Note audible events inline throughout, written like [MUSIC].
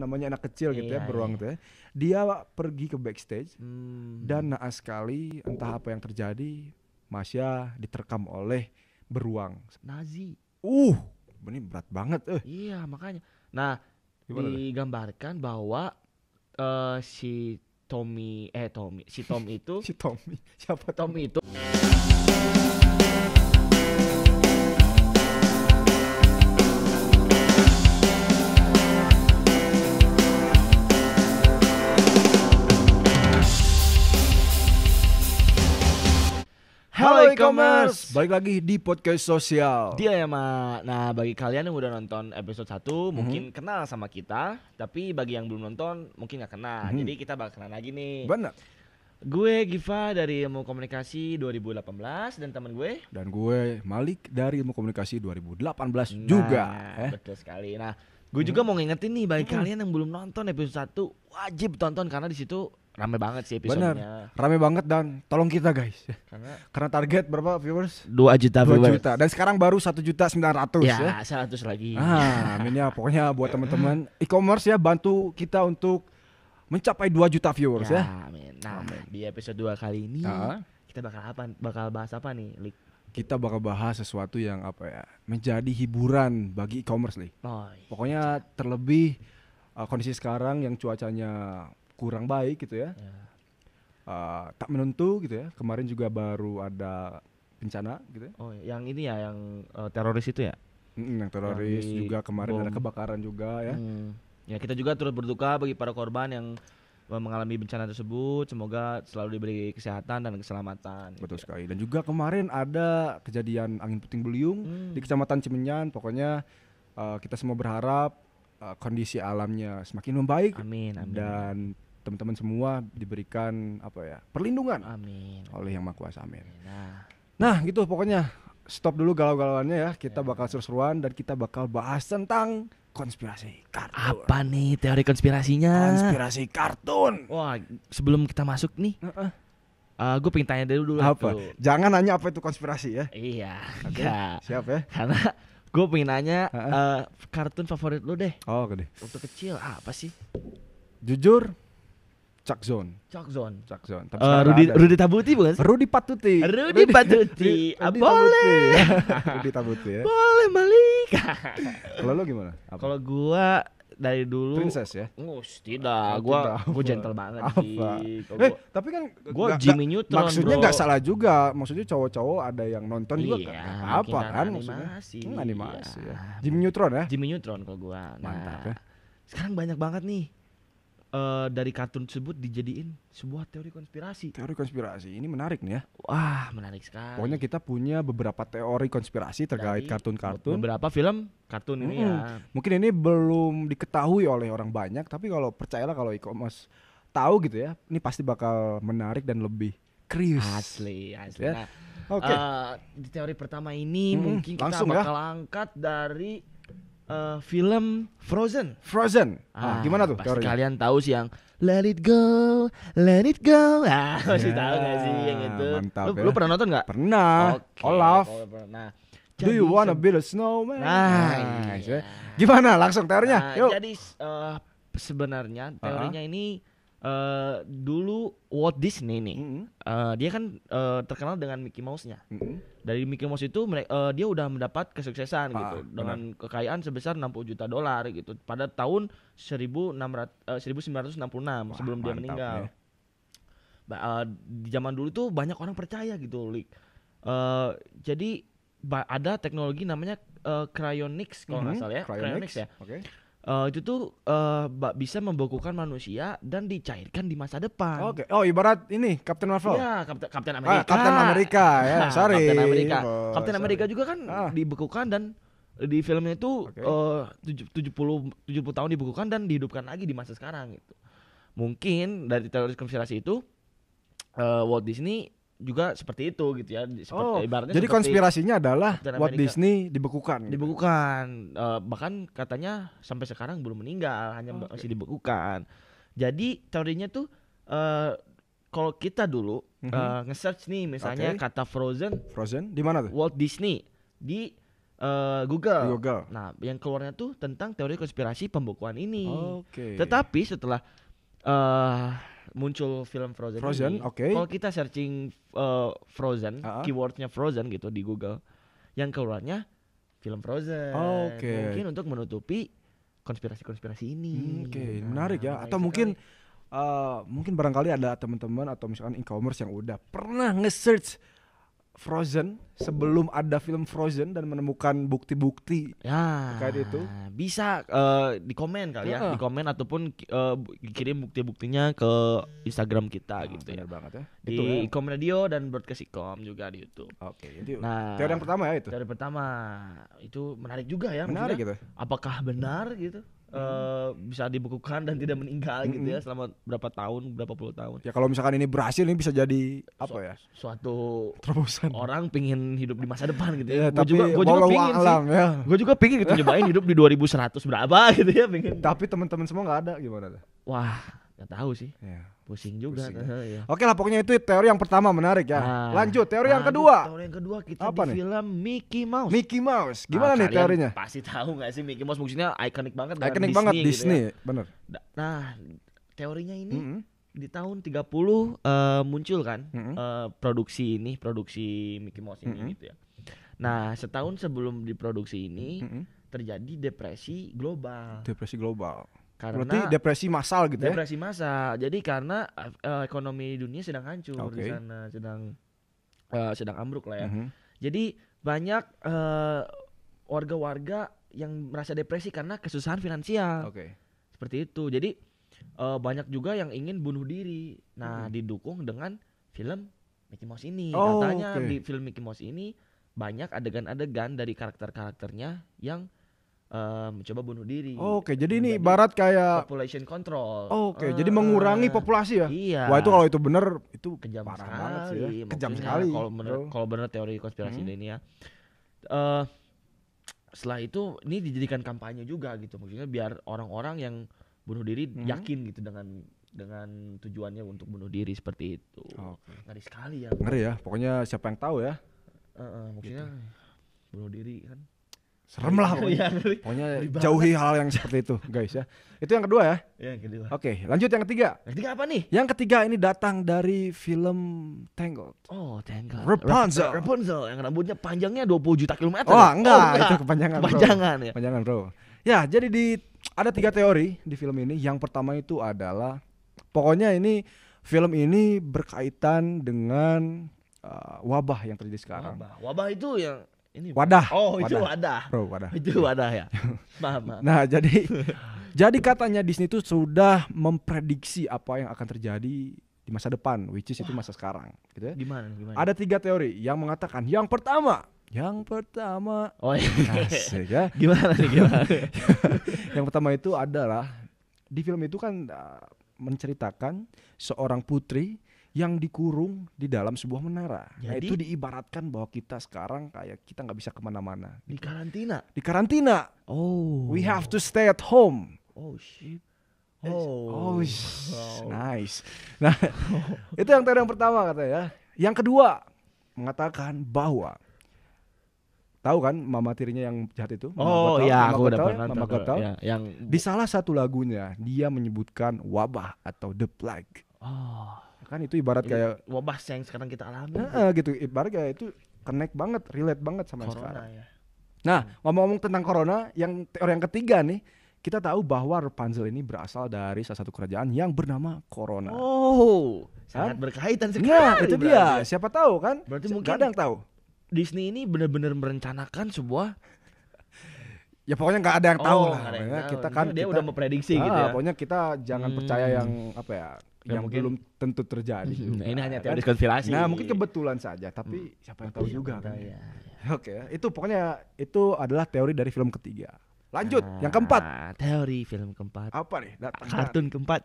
namanya anak kecil gitu ya, iya, ya beruang iya. tuh ya. Dia pergi ke backstage hmm. dan naas sekali entah apa yang terjadi Masya diterkam oleh beruang Nazi. Uh, ini berat banget eh. Iya, makanya. Nah, Gimana digambarkan bahwa uh, si Tommy eh Tommy, si Tom itu [LAUGHS] si Tommy siapa Tommy itu Halo e-commerce, balik lagi di podcast sosial. Dia ya, Mak. Nah, bagi kalian yang udah nonton episode 1 mm-hmm. mungkin kenal sama kita, tapi bagi yang belum nonton mungkin nggak kenal. Mm-hmm. Jadi kita bakal kenal lagi nih. Benar. Gue Giva dari Ilmu Komunikasi 2018 dan teman gue dan gue Malik dari Ilmu Komunikasi 2018 nah, juga. Eh. Betul sekali. Nah, Gue hmm. juga mhm. mau ngingetin nih bagi hmm. kalian yang belum nonton episode 1 wajib tonton karena di situ rame banget sih episodenya. Bener, rame banget dan tolong kita guys. Karena, Karena target berapa viewers? Dua juta 2 viewers. juta. Dan sekarang baru satu juta 900 ya. Ya, 100 lagi. Ah, ya. pokoknya buat teman-teman e-commerce ya bantu kita untuk mencapai dua juta viewers ya. ya. Amin. Nah, amin. di episode dua kali ini uh. kita bakal apa bakal bahas apa nih, Lik? Kita bakal bahas sesuatu yang apa ya? Menjadi hiburan bagi e-commerce, nih. Oh, iya. Pokoknya terlebih eh, kondisi sekarang yang cuacanya kurang baik gitu ya. ya. Uh, tak menentu gitu ya. Kemarin juga baru ada bencana gitu. Ya. Oh, yang ini ya yang uh, teroris itu ya? Mm, yang teroris yang juga kemarin bom. ada kebakaran juga ya. Hmm. Ya kita juga turut berduka bagi para korban yang eh, mengalami bencana tersebut. Semoga selalu diberi kesehatan dan keselamatan. Gitu Betul gitu. sekali. Dan juga kemarin ada kejadian angin puting beliung hmm. di Kecamatan Cimenyan. Pokoknya uh, kita semua berharap kondisi alamnya semakin membaik. Amin. amin. Dan teman-teman semua diberikan apa ya perlindungan amin. oleh yang maha kuasa amin nah. nah gitu pokoknya stop dulu galau-galauannya ya kita ya. bakal seru-seruan dan kita bakal bahas tentang konspirasi kartun apa nih teori konspirasinya konspirasi kartun wah sebelum kita masuk nih uh-uh. Uh, eh, gue pengen tanya dulu dulu apa jangan nanya apa itu konspirasi ya iya okay. ya. siap ya karena gue pengen nanya uh-uh. uh, kartun favorit lu deh oh gede Untuk kecil apa sih jujur Chuck Zone. Chuck Zone. Chuck Zone. Tapi uh, eh, Rudy ada. Rudy Tabuti bukan sih? Rudy Patuti. Rudy, Patuti. Ah, boleh. [LAUGHS] Rudy Tabuti ya. Boleh Malik. [LAUGHS] Kalau lo gimana? Kalau gua dari dulu princess ya? Ngus, tidak. Uh, gua tidak. gua gentle banget Apa? Eh, gua, tapi kan gua gak, Jimmy Neutron. Maksudnya nggak salah juga. Maksudnya cowok-cowok ada yang nonton iya, juga kan. Apa kan animasi. maksudnya? Hmm, animasi. Ya. iya. Ya. Jimmy Neutron ya? Jimmy Neutron kalau gua. Nah, Mantap ya. Sekarang banyak banget nih uh, dari kartun tersebut dijadiin sebuah teori konspirasi. Teori konspirasi ini menarik nih ya. Wah, menarik sekali. Pokoknya kita punya beberapa teori konspirasi terkait kartun-kartun. Beberapa film kartun hmm. ini ya. Mungkin ini belum diketahui oleh orang banyak, tapi kalau percayalah kalau e-commerce tahu gitu ya, ini pasti bakal menarik dan lebih krius. Asli, asli. Ya. Nah, Oke. Okay. Uh, eh, di teori pertama ini hmm, mungkin kita langsung ya. bakal ya? angkat dari uh, film Frozen. Frozen. Ah, ah gimana tuh? Pasti kalian tahu sih yang Let It Go, Let It Go. [LAUGHS] Ah, masih ya, tahu gak sih yang itu? Mantap. Lu, ya. lu pernah nonton nggak? Pernah. Okay, Olaf. Oh, Jadi, Do you wanna be a snowman? Nah, nah iya. Ya. gimana? Langsung teorinya. Nah, Yuk. Jadi uh, sebenarnya teorinya uh -huh. ini uh, dulu Walt Disney nih, mm -hmm. uh, dia kan uh, terkenal dengan Mickey Mouse-nya. Mm -hmm. Dari Mickey Mouse itu uh, dia udah mendapat kesuksesan ah, gitu benar. dengan kekayaan sebesar 60 juta dolar gitu pada tahun 1600 uh, 1966 Wah, sebelum mantap, dia meninggal. Ya. uh, di zaman dulu tuh banyak orang percaya gitu, Lik. Uh, jadi ada teknologi namanya uh, cryonics kalau nggak mm -hmm. salah ya, cryonics, cryonics ya. Okay uh, itu tuh uh, bisa membekukan manusia dan dicairkan di masa depan. Oke. Okay. Oh, ibarat ini Captain Marvel. Iya, Kapten Kapten ah, Amerika. Ah, Captain Amerika ya. [LAUGHS] Nah, sorry. Captain Amerika. Oh, Captain Amerika sorry. juga kan ah. dibekukan dan di filmnya itu eh, tujuh puluh tujuh puluh tahun dibekukan dan dihidupkan lagi di masa sekarang gitu. Mungkin dari teori konspirasi itu uh, Walt Disney juga seperti itu gitu ya seperti oh, jadi konspirasinya adalah Walt Disney dibekukan gitu. dibekukan uh, bahkan katanya sampai sekarang belum meninggal hanya oh, masih dibekukan jadi teorinya tuh uh, kalau kita dulu mm -hmm. uh, nge-search nih misalnya okay. kata Frozen Frozen di mana tuh Walt Disney di uh, Google. Google. Nah, yang keluarnya tuh tentang teori konspirasi pembekuan ini. Oke. Okay. Tetapi setelah uh, muncul film Frozen. Frozen, oke. Okay. Kalau kita searching uh, Frozen, uh -huh. keywordnya Frozen gitu di Google, yang keluarnya film Frozen. Oh, oke. Okay. Mungkin untuk menutupi konspirasi-konspirasi ini. Hmm, oke, okay. Nah, menarik ya. Atau mungkin uh, mungkin barangkali ada teman-teman atau misalkan e-commerce yang udah pernah nge-search Frozen sebelum ada film Frozen dan menemukan bukti-bukti ya kayak itu bisa uh, eh, di komen kali ya, ya. di komen ataupun uh, kirim bukti-buktinya ke Instagram kita oh, gitu ya banget ya di itu, ya. Radio dan broadcast Ikom juga di YouTube oke okay, jadi nah teori yang pertama ya itu teori pertama itu menarik juga ya menarik gitu apakah benar gitu Uh, bisa dibekukan dan tidak meninggal mm -hmm. gitu ya selama berapa tahun berapa puluh tahun ya kalau misalkan ini berhasil ini bisa jadi apa ya suatu terobosan orang pingin hidup di masa depan gitu ya, iya, ya gue juga gue juga pingin alam, sih ya. gue juga pingin gitu nyobain hidup di 2100 berapa gitu ya pingin tapi teman-teman semua nggak ada gimana wah Gak tahu sih. Yeah. Pusing juga. Pusing, [LAUGHS] ya. Oke lah pokoknya itu teori yang pertama menarik ya. Nah, Lanjut teori nah, yang kedua. Teori yang kedua kita Apa di nih? film Mickey Mouse. Mickey Mouse. Ah, Gimana nah, nih teorinya? Pasti tahu gak sih Mickey Mouse maksudnya ikonik banget Ikonik banget gitu ya. Disney, Disney ya. bener. Nah, teorinya ini mm -hmm. di tahun 30 uh, eh, muncul kan mm -hmm. uh, produksi ini, produksi Mickey Mouse ini mm -hmm. gitu ya. Nah, setahun sebelum diproduksi ini mm -hmm. terjadi depresi global. Depresi global karena Berarti depresi massal gitu ya? Depresi massal. Jadi karena uh, ekonomi dunia sedang hancur okay. di sana, sedang uh, sedang ambruk lah ya. Mm -hmm. Jadi banyak warga eh, warga-warga yang merasa depresi karena kesusahan finansial. Okay. Seperti itu. Jadi uh, banyak juga yang ingin bunuh diri. Nah, mm -hmm. didukung dengan film Mickey Mouse ini. Oh, Katanya okay. di film Mickey Mouse ini banyak adegan-adegan dari karakter-karakternya yang uh, mencoba bunuh diri. Oke, okay. jadi ini barat kayak population control. Oke, okay. uh, jadi mengurangi populasi ya. Iya. Wah itu kalau itu benar itu kejam parah sekali. Banget sih ya. Kejam sekali. Kalau benar kalau benar teori konspirasi hmm. ini ya. Uh, setelah itu ini dijadikan kampanye juga gitu maksudnya biar orang-orang yang bunuh diri hmm. yakin gitu dengan dengan tujuannya untuk bunuh diri seperti itu. Okay. Ngeri sekali ya. Ngeri ya. Pokoknya siapa yang tahu ya. Uh, uh, maksudnya gitu. bunuh diri kan serem lah pokoknya. Iya, pokoknya jauhi hal hal yang seperti itu guys ya. Itu yang kedua ya. ya kedua. Oke, lanjut yang ketiga. Yang ketiga apa nih? Yang ketiga ini datang dari film Tangled. Oh, Tangled. Rapunzel. Rapunzel yang rambutnya panjangnya 20 juta kilometer. Oh, enggak, oh, enggak. itu kepanjangan. Kepanjangan ya. Kepanjangan, Bro. Ya, jadi di ada tiga teori di film ini. Yang pertama itu adalah pokoknya ini film ini berkaitan dengan uh, wabah yang terjadi sekarang. Wabah, wabah itu yang ini wadah. Oh, itu wadah. Bro, wadah. Itu wadah ya. [LAUGHS] maaf, maaf. Nah, jadi [LAUGHS] jadi katanya Disney itu sudah memprediksi apa yang akan terjadi di masa depan, which is Wah. itu masa sekarang, gitu ya. Gimana, gimana? Ada tiga teori yang mengatakan yang pertama, yang pertama, oh iya. ya. [LAUGHS] gimana nih gimana? yang pertama itu adalah di film itu kan ah, menceritakan seorang putri yang dikurung di dalam sebuah menara. Nah, Jadi, nah itu diibaratkan bahwa kita sekarang kayak kita nggak bisa kemana-mana. Di gitu. karantina. Di karantina. Oh. We have to stay at home. Oh shit. Oh, oh wow. Oh. nice. Nah, [LAUGHS] itu yang teori yang pertama katanya. Ya. Yang kedua mengatakan bahwa tahu kan mama tirinya yang jahat itu? Mama oh Gotal, ya, mama aku Gotal, udah ya? Mama tahu Ya, yang di salah satu lagunya dia menyebutkan wabah atau the plague. Oh kan itu ibarat Ini kayak wabah yang sekarang kita alami. Nah, gitu. gitu ibarat kayak itu connect banget, relate banget sama corona, sekarang. Ya. Nah, ngomong-ngomong tentang corona, yang teori yang ketiga nih, kita tahu bahwa Rapunzel ini berasal dari salah satu kerajaan yang bernama Corona. Oh, kan? sangat berkaitan nah, sekali. Nah, itu dia. Berarti. Siapa tahu kan? Berarti Siapa mungkin kadang tahu. Disney ini benar-benar merencanakan sebuah [LAUGHS] ya pokoknya nggak ada yang oh, tahu lah. Yang tahu. Kita kan dia kita, udah memprediksi ah, gitu ya. Pokoknya kita jangan hmm. percaya yang hmm. apa ya yang, yang mungkin, belum tentu terjadi. Nah, ini hanya kan? teori konspirasi. Nah, mungkin kebetulan saja, tapi hmm. siapa yang tahu iya, juga kan. Ya, Oke, itu pokoknya itu adalah teori dari film ketiga. Lanjut, nah, yang ah, keempat. Teori film keempat. Apa nih? Datang, nah, Kartun keempat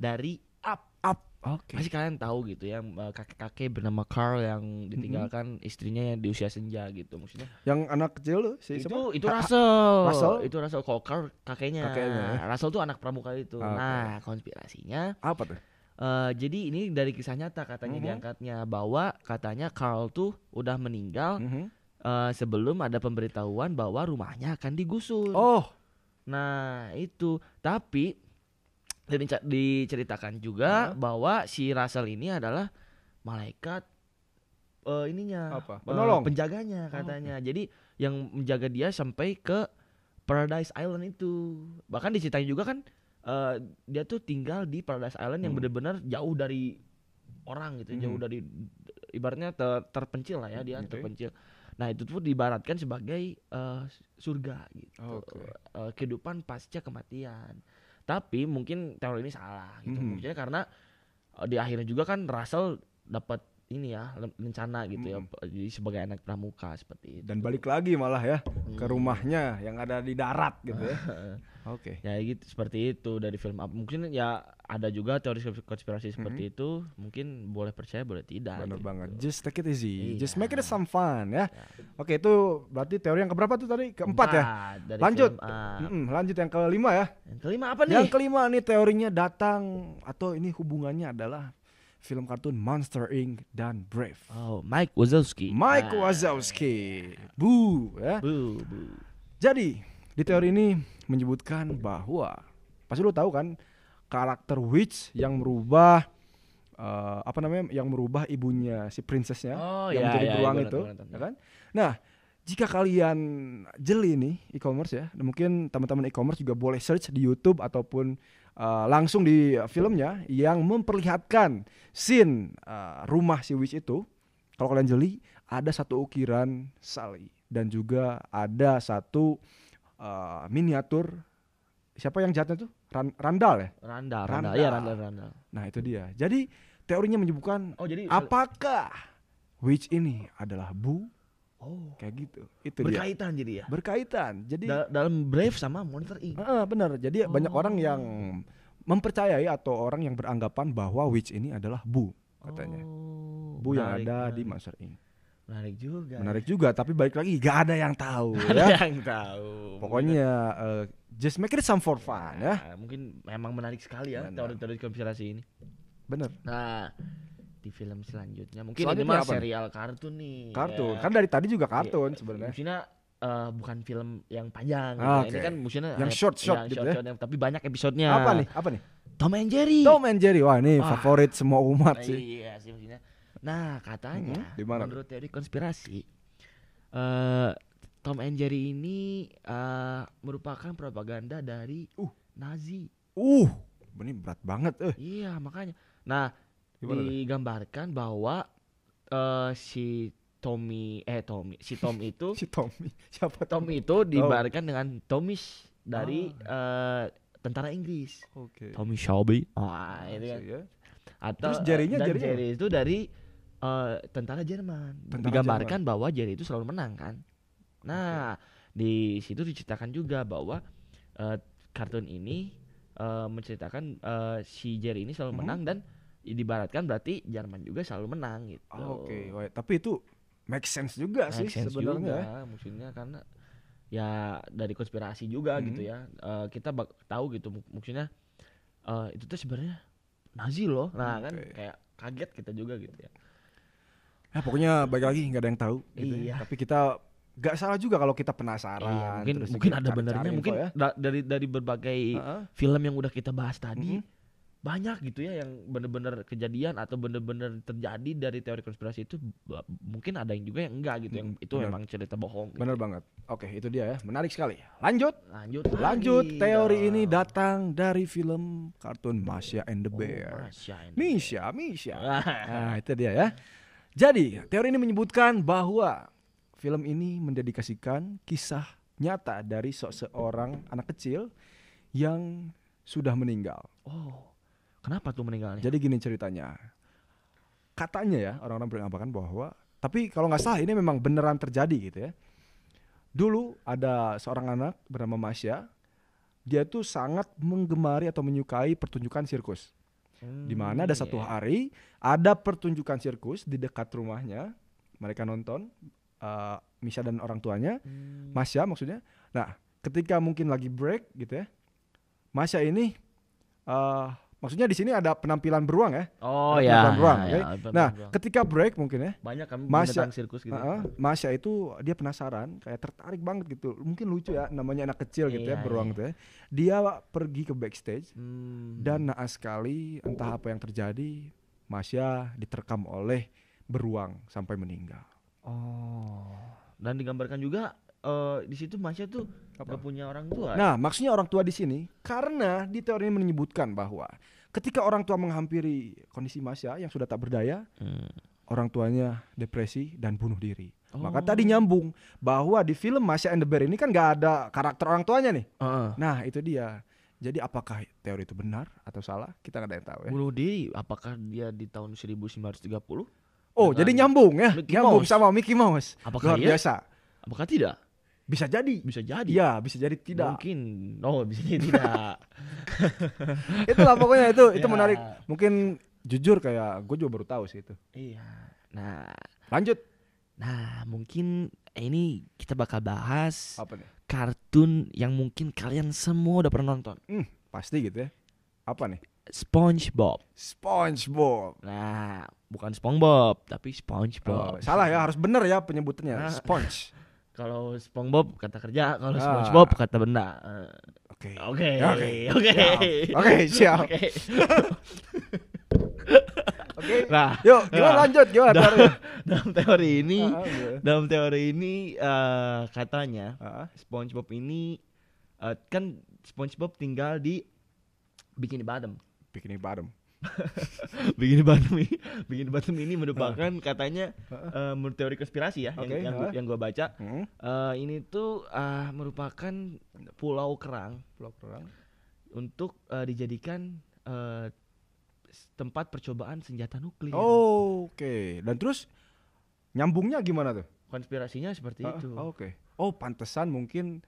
dari up up Okay. Pasti kalian tahu gitu ya eh, kakek-kakek bernama Carl yang mm-hmm. ditinggalkan mm-hmm. istrinya yang di usia senja gitu maksudnya. Yang anak kecil loh si itu itu Russell. Russell itu Russell kalau Carl kakeknya. kakeknya. Russell tuh anak pramuka itu. Ah, okay. Nah, konspirasinya apa tuh? Uh, jadi ini dari kisah nyata katanya mm-hmm. diangkatnya bahwa katanya Carl tuh udah meninggal mm-hmm. uh, sebelum ada pemberitahuan bahwa rumahnya akan digusur. Oh. Nah, itu. Tapi dan diceritakan juga hmm. bahwa si Russell ini adalah malaikat uh, ininya apa eh, penolong penjaganya oh, katanya oh. jadi yang menjaga dia sampai ke Paradise Island itu bahkan diceritain juga kan uh, dia tuh tinggal di Paradise Island yang hmm. benar-benar jauh dari orang gitu hmm. jauh dari ibaratnya ter terpencil lah ya dia okay. terpencil Nah itu tuh dibaratkan sebagai uh, surga gitu, okay. uh, kehidupan pasca kematian. Tapi mungkin teori ini salah gitu. Mm -hmm. Mungkin karena eh, di akhirnya juga kan Russell dapat ini ya rencana gitu hmm. ya jadi sebagai anak pramuka seperti itu dan balik lagi malah ya hmm. ke mm. rumahnya yang ada di darat gitu ya [LAUGHS] oke okay. ya gitu seperti itu dari film apa mungkin ya ada juga teori konspirasi seperti hmm. itu mungkin boleh percaya boleh tidak benar gitu. banget just take it easy iya. just make it some fun ya, ya. oke itu berarti teori yang keberapa tuh tadi keempat Empat, ya lanjut film, mm lanjut yang kelima ya yang kelima apa nih yang kelima nih teorinya datang atau ini hubungannya adalah film kartun Monster Inc dan Brave. Oh, Mike Wazowski. Mike ah. Wazowski. Bu, ya. Bu, bu. Jadi, di teori ini menyebutkan bahwa pasti lo tahu kan karakter witch yang merubah uh, apa namanya yang merubah ibunya si princessnya oh, yang ya, menjadi ya, beruang ya, itu, nonton, ya kan? Nah, jika kalian jeli nih e-commerce ya, mungkin teman-teman e-commerce juga boleh search di YouTube ataupun uh, langsung di filmnya yang memperlihatkan scene uh, rumah si witch itu kalau kalian jeli ada satu ukiran Sally dan juga ada satu uh, miniatur siapa yang jahatnya tuh Ran Randall ya Randall Randall iya Randall Randall nah itu dia jadi teorinya menyebutkan oh, jadi apakah witch ini adalah bu Oh. Kayak gitu. Itu berkaitan dia. jadi ya. Berkaitan. Jadi Dal dalam Brave sama Monster Inc. Heeh, benar. Jadi oh. banyak orang yang mempercayai atau orang yang beranggapan bahwa witch ini adalah Bu katanya. Oh, Bu yang ada menarik. di Monster Inc. Menarik juga. Menarik ya. juga, tapi balik lagi gak ada yang tahu gak ya. Ada yang tahu. Pokoknya uh, just make it some for fun ya. ya. Mungkin memang menarik sekali ya teori-teori konspirasi ini. Benar. Nah, di film selanjutnya. Mungkin selanjutnya ini mah serial kartun nih. Kartun. Ya. Kan dari tadi juga kartun ya, sebenarnya. Musina uh, eh, bukan film yang panjang. Ah, gitu. okay. Ini kan musina yang eh, short short, ya, gitu short, ya. Yang, tapi banyak episodenya. Apa nih? Apa nih? Tom and Jerry. Tom and Jerry. Wah, ini Wah. favorit semua umat sih. Iya sih maksudnya. Nah, katanya hmm, menurut teori konspirasi uh, Tom and Jerry ini uh, merupakan propaganda dari uh. Nazi. Uh, ini berat banget eh. Iya, makanya. Nah, Gimana digambarkan deh? bahwa uh, si Tommy eh Tommy si Tom itu [LAUGHS] si Tommy siapa Tom, itu digambarkan oh. dengan Tomis dari ah. uh, tentara Inggris. Okay. Tommy Shelby. Wah, ah, itu kan. Ya. Atau Terus jarinya eh, dan jari itu dari uh, tentara Jerman. Tentara Digambarkan Jerman. bahwa jari itu selalu menang kan. Nah, okay. di situ diceritakan juga bahwa uh, kartun ini uh, menceritakan uh, si Jerry ini selalu mm -hmm. menang dan dibaratkan berarti Jerman juga selalu menang gitu. Oh, Oke, okay. tapi itu make sense juga make sih sebenarnya. Ya. Maksudnya karena ya dari konspirasi juga -hmm. gitu ya. Uh, kita bak tahu gitu maksudnya uh, itu tuh sebenarnya Nazi loh. Nah, okay. Hmm, kan kayak kaget kita juga gitu ya. Nah, pokoknya bagi lagi nggak ada yang tahu gitu ya. iya. ya. Tapi kita gak salah juga kalau kita penasaran. Iya, mungkin mungkin ada benernya mungkin ya. dari dari berbagai uh -huh. film yang udah kita bahas tadi. Mm -hmm banyak gitu ya yang bener-bener kejadian atau bener-bener terjadi dari teori konspirasi itu mungkin ada yang juga yang enggak gitu yang itu bener. memang cerita bohong gitu. banget oke itu dia ya menarik sekali lanjut lanjut lanjut teori oh. ini datang dari film kartun Masya and the oh, Bear oh, Masya and the Misha Bear. Misha [LAUGHS] nah itu dia ya jadi teori ini menyebutkan bahwa film ini mendedikasikan kisah nyata dari seseorang anak kecil yang sudah meninggal. Oh. Kenapa tuh meninggalnya? Jadi gini ceritanya. Katanya ya orang-orang beranggapan bahwa tapi kalau nggak salah ini memang beneran terjadi gitu ya. Dulu ada seorang anak bernama Masya. Dia tuh sangat menggemari atau menyukai pertunjukan sirkus. Hmm, di mana ada yeah. Hmm, satu iya. hari ada pertunjukan sirkus di dekat rumahnya. Mereka nonton uh, Misha dan orang tuanya, hmm. Masya maksudnya. Nah, ketika mungkin lagi break gitu ya. Masya ini uh, Maksudnya di sini ada penampilan beruang ya. Oh ya. Penampilan beruang. Ya, okay. ya, penampilan nah, beruang. ketika break mungkin ya. Banyak kami Masya, sirkus gitu. Uh, Masya itu dia penasaran, kayak tertarik banget gitu. Mungkin lucu ya namanya anak kecil gitu ya, iya, ya, beruang iya. tuh gitu ya. Dia pergi ke backstage hmm. dan naas sekali entah apa yang terjadi, Masya diterkam oleh beruang sampai meninggal. Oh. Dan digambarkan juga uh, di situ Masya tuh apa? gak punya orang tua. Nah, maksudnya orang tua di sini karena di teori ini menyebutkan bahwa ketika orang tua menghampiri kondisi Masya yang sudah tak berdaya, hmm. orang tuanya depresi dan bunuh diri. Oh. Maka tadi oh. nyambung bahwa di film Masya and the Bear ini kan gak ada karakter orang tuanya nih. Uh. Nah itu dia. Jadi apakah teori itu benar atau salah? Kita nggak ada yang tahu ya. Bunuh diri, apakah dia di tahun 1930? Oh, jadi nyambung ya, Mickey nyambung Mouse. sama Mickey Mouse. Apakah Luar iya? biasa. Apakah tidak? Bisa jadi. Bisa jadi. ya bisa jadi tidak. Mungkin. no bisa jadi tidak. [LAUGHS] Itulah pokoknya itu itu iya. menarik. Mungkin jujur kayak gue juga baru tahu sih itu. Iya. Nah, lanjut. Nah, mungkin eh, ini kita bakal bahas apa nih? Kartun yang mungkin kalian semua udah pernah nonton. Hmm, pasti gitu ya. Apa nih? SpongeBob. SpongeBob. Nah, bukan SpongeBob, tapi oh, SpongeBob. Oh, salah ya, harus bener ya penyebutannya. Nah. Sponge. [LAUGHS] Kalau SpongeBob kata kerja, kalau ah. SpongeBob kata benda. Oke. Oke. Ya, oke. Oke, [LAUGHS] siap. Oke. Oke. Nah, yuk gimana nah, lanjut gimana dalam, teori? [LAUGHS] dalam teori ini ah, ah dalam teori ini uh, katanya ah, ah. SpongeBob ini uh, kan SpongeBob tinggal di Bikini Bottom. Bikini Bottom. [LAUGHS] bikin pandemi begini pandemi ini merupakan uh. katanya uh, menurut teori konspirasi ya okay, yang yang, uh. yang gua baca hmm. uh, ini tuh uh, merupakan pulau kerang pulau kerang untuk uh, dijadikan uh, tempat percobaan senjata nuklir oh, oke okay. dan terus nyambungnya gimana tuh konspirasinya seperti uh, itu oke okay. oh pantesan mungkin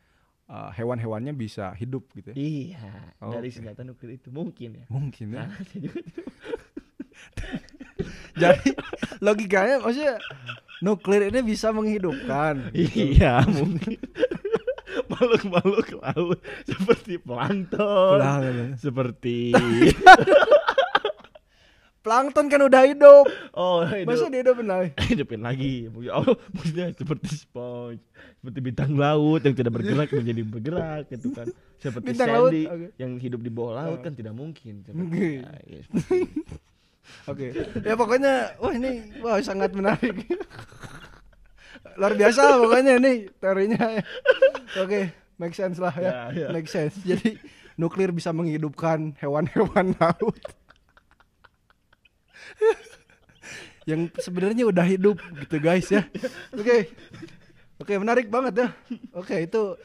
uh, hewan-hewannya bisa hidup gitu ya? Iya, oh, dari okay. senjata nuklir itu mungkin ya. Mungkin ya. Nah, [LAUGHS] [LAUGHS] jadi logikanya maksudnya nuklir ini bisa menghidupkan. Gitu. Iya, mungkin. [LAUGHS] Makhluk-makhluk laut seperti plankton, seperti Plankton kan udah hidup. Oh, hidup. Masa dia [LAUGHS] hidupin lagi? hidupin ya lagi. Oh, maksudnya seperti sponge, seperti bintang laut yang tidak bergerak menjadi bergerak gitu kan. Seperti bintang Sandy laut? Okay. yang hidup di bawah laut oh. kan ah. tidak mungkin. [LAUGHS] Oke. Okay. Ah, iya, oke. Okay. Ya pokoknya wah ini wah sangat menarik. Luar biasa pokoknya ini teorinya. Oke, okay, make sense lah ya. Yeah, yeah. Make sense. Jadi nuklir bisa menghidupkan hewan-hewan laut. [LAUGHS] yang sebenarnya udah hidup gitu guys ya. Oke. Okay. Oke, okay, menarik banget ya. Oke, okay, itu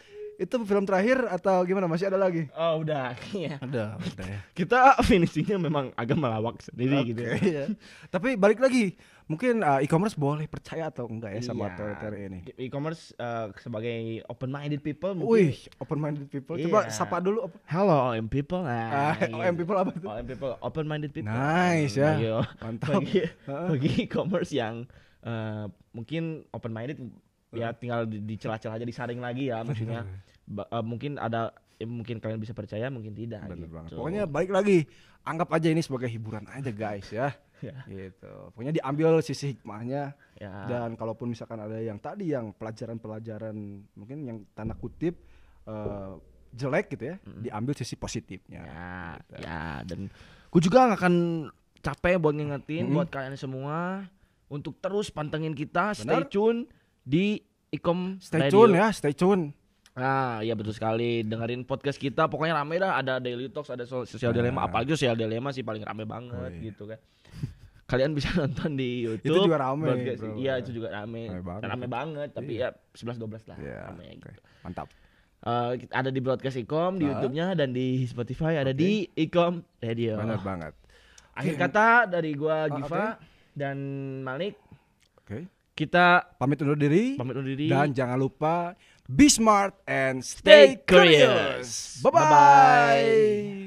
itu film terakhir atau gimana masih ada lagi oh udah [LAUGHS] iya udah ya. kita [LAUGHS] finishingnya memang agak melawak sendiri okay, gitu ya. iya. tapi balik lagi mungkin uh, e-commerce boleh percaya atau enggak ya sama iya. Twitter ini e-commerce uh, sebagai open minded people mungkin wih open minded people iya. coba sapa dulu hello OM people nah, uh, ah, iya. OM people apa tuh OM people open minded people nice ya bagi, mantap bagi, bagi e-commerce yang uh, mungkin open minded ya tinggal di, di celah-celah aja disaring lagi ya maksudnya uh, mungkin ada ya mungkin kalian bisa percaya mungkin tidak Bener gitu. banget. pokoknya baik lagi anggap aja ini sebagai hiburan aja guys ya. [LAUGHS] ya gitu pokoknya diambil sisi hikmahnya ya. dan kalaupun misalkan ada yang tadi yang pelajaran-pelajaran mungkin yang tanda kutip uh, jelek gitu ya mm. diambil sisi positifnya ya gitu. ya dan gue juga gak akan capek buat ngingetin mm. buat kalian semua untuk terus pantengin kita Bener. stay tune di Ikom Stay tune ya, stay tune Nah, iya betul sekali. Dengerin podcast kita, pokoknya rame dah. Ada Daily Talks, ada Sosial nah. Dilema. Apalagi Sosial Dilema sih paling rame banget oh, iya. gitu kan. [LAUGHS] Kalian bisa nonton di YouTube. Itu juga rame. Iya, itu juga rame. Rame banget. Rame banget tapi iya. ya 11 12 lah yeah. rame gitu. Mantap. Uh, ada di broadcast Ikom di YouTube-nya dan di Spotify ada okay. di Ikom Radio. Benar banget. Akhir kata dari gua ah, Giva uh, okay. dan Malik. Oke. Okay. Kita pamit undur diri. Pamit undur diri. Dan jangan lupa Be smart and stay, curious. Bye-bye.